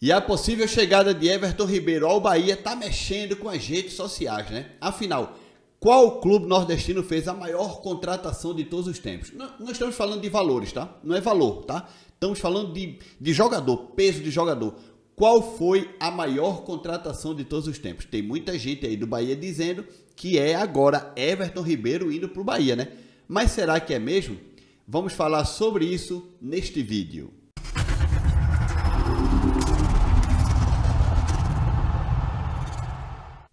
E a possível chegada de Everton Ribeiro ao Bahia está mexendo com as redes sociais, né? Afinal, qual clube nordestino fez a maior contratação de todos os tempos? Não, não estamos falando de valores, tá? Não é valor, tá? Estamos falando de, de jogador, peso de jogador. Qual foi a maior contratação de todos os tempos? Tem muita gente aí do Bahia dizendo que é agora Everton Ribeiro indo para o Bahia, né? Mas será que é mesmo? Vamos falar sobre isso neste vídeo.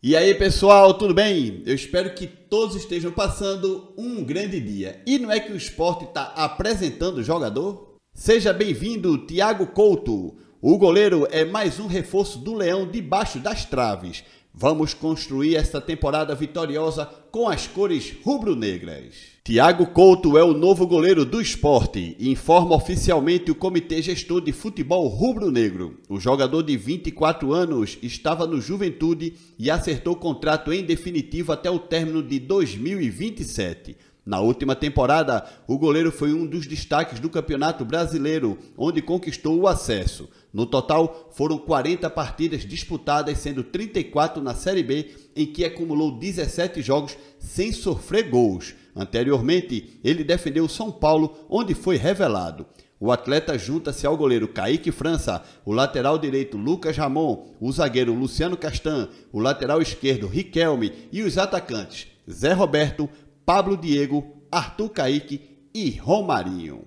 E aí pessoal, tudo bem? Eu espero que todos estejam passando um grande dia. E não é que o esporte está apresentando o jogador? Seja bem-vindo, Thiago Couto. O goleiro é mais um reforço do Leão debaixo das traves. Vamos construir esta temporada vitoriosa com as cores rubro-negras. Tiago Couto é o novo goleiro do esporte e informa oficialmente o Comitê Gestor de Futebol Rubro-Negro. O jogador de 24 anos estava no Juventude e acertou contrato em definitivo até o término de 2027. Na última temporada, o goleiro foi um dos destaques do Campeonato Brasileiro, onde conquistou o acesso. No total, foram 40 partidas disputadas, sendo 34 na Série B, em que acumulou 17 jogos sem sofrer gols. Anteriormente, ele defendeu o São Paulo, onde foi revelado. O atleta junta-se ao goleiro Kaique França, o lateral direito Lucas Ramon, o zagueiro Luciano Castan, o lateral esquerdo Riquelme e os atacantes Zé Roberto, Pablo Diego, Arthur Caíque e Romarinho.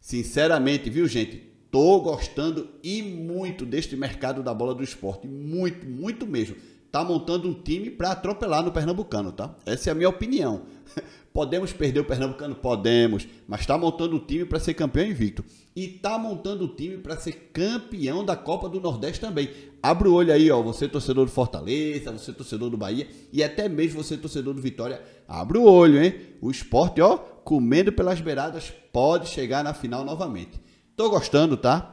Sinceramente, viu gente? Tô gostando e muito deste mercado da bola do esporte. Muito, muito mesmo está montando um time para atropelar no Pernambucano, tá? Essa é a minha opinião. Podemos perder o Pernambucano? Podemos, mas está montando um time para ser campeão invicto. E está montando um time para ser campeão da Copa do Nordeste também. Abre o olho aí, ó, você torcedor do Fortaleza, você torcedor do Bahia e até mesmo você torcedor do Vitória. Abre o olho, hein? O esporte, ó, comendo pelas beiradas, pode chegar na final novamente. Tô gostando, tá?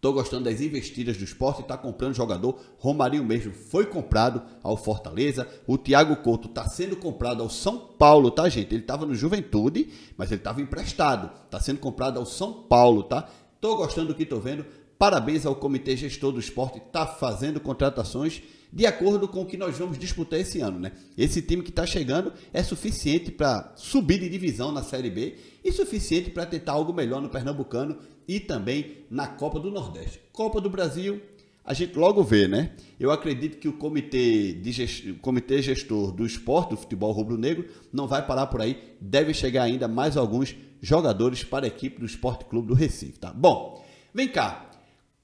Tô gostando das investidas do esporte e tá comprando jogador. Romarinho mesmo foi comprado ao Fortaleza. O Thiago Couto tá sendo comprado ao São Paulo, tá, gente? Ele estava no Juventude, mas ele estava emprestado. Tá sendo comprado ao São Paulo, tá? Estou gostando do que estou vendo. Parabéns ao Comitê Gestor do Esporte, está fazendo contratações de acordo com o que nós vamos disputar esse ano. Né? Esse time que está chegando é suficiente para subir de divisão na Série B e suficiente para tentar algo melhor no Pernambucano e também na Copa do Nordeste. Copa do Brasil, a gente logo vê, né? Eu acredito que o comitê, de comitê gestor do esporte, do futebol rubro-negro, não vai parar por aí. Deve chegar ainda mais alguns jogadores para a equipe do Esporte Clube do Recife, tá? Bom, vem cá.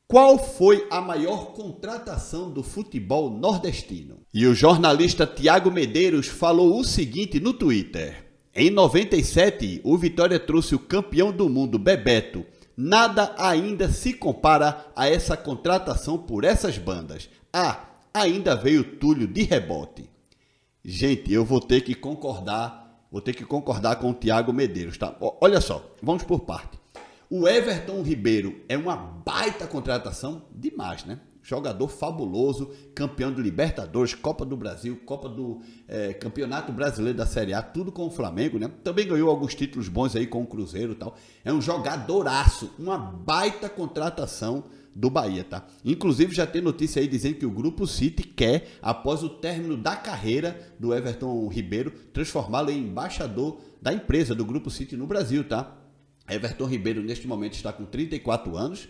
Qual foi a maior contratação do futebol nordestino? E o jornalista Tiago Medeiros falou o seguinte no Twitter. Em 97, o Vitória trouxe o campeão do mundo, Bebeto, nada ainda se compara a essa contratação por essas bandas. Ah, ainda veio Túlio de rebote. Gente, eu vou ter que concordar, vou ter que concordar com o Thiago Medeiros, tá? Olha só, vamos por parte. O Everton Ribeiro é uma baita contratação demais, né? jogador fabuloso, campeão de Libertadores, Copa do Brasil, Copa do é, Campeonato Brasileiro da Série A, tudo com o Flamengo, né? Também ganhou alguns títulos bons aí com o Cruzeiro e tal. É um jogadoraço, uma baita contratação do Bahia, tá? Inclusive já tem notícia aí dizendo que o grupo City quer, após o término da carreira do Everton Ribeiro, transformá-lo em embaixador da empresa do grupo City no Brasil, tá? Everton Ribeiro neste momento está com 34 anos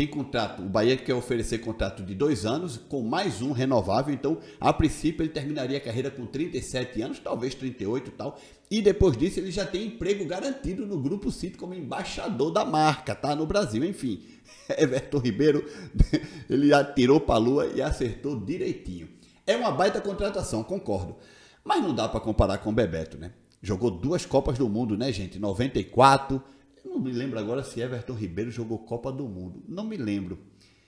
tem contrato, o Bahia quer oferecer contrato de dois anos, com mais um renovável, então, a princípio, ele terminaria a carreira com 37 anos, talvez 38 e tal, e depois disso ele já tem emprego garantido no Grupo City como embaixador da marca, tá? No Brasil, enfim. Everton Ribeiro, ele atirou para a lua e acertou direitinho. É uma baita contratação, concordo. Mas não dá para comparar com o Bebeto, né? Jogou duas Copas do Mundo, né, gente? 94 eu não me lembro agora se Everton Ribeiro jogou Copa do Mundo. Não me lembro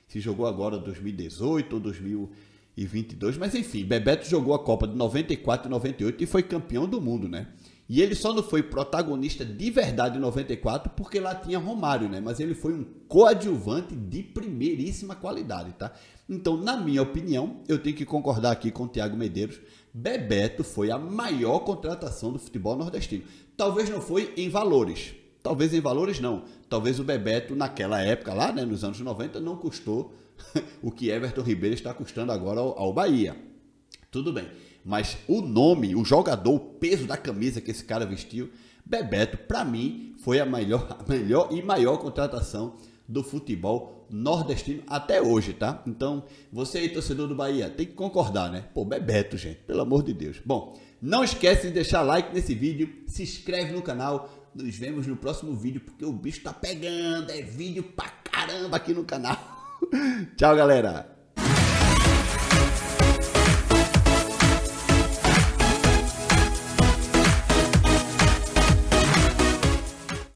se jogou agora 2018 ou 2022. Mas enfim, Bebeto jogou a Copa de 94 e 98 e foi campeão do mundo, né? E ele só não foi protagonista de verdade em 94 porque lá tinha Romário, né? Mas ele foi um coadjuvante de primeiríssima qualidade, tá? Então, na minha opinião, eu tenho que concordar aqui com o Thiago Medeiros. Bebeto foi a maior contratação do futebol nordestino. Talvez não foi em valores, Talvez em valores não. Talvez o Bebeto, naquela época lá, né, nos anos 90, não custou o que Everton Ribeiro está custando agora ao, ao Bahia. Tudo bem. Mas o nome, o jogador, o peso da camisa que esse cara vestiu, Bebeto, para mim, foi a melhor, a melhor e maior contratação do futebol nordestino até hoje, tá? Então, você aí, torcedor do Bahia, tem que concordar, né? Pô, Bebeto, gente, pelo amor de Deus. Bom, não esquece de deixar like nesse vídeo, se inscreve no canal, nos vemos no próximo vídeo, porque o bicho tá pegando, é vídeo pra caramba aqui no canal. Tchau, galera!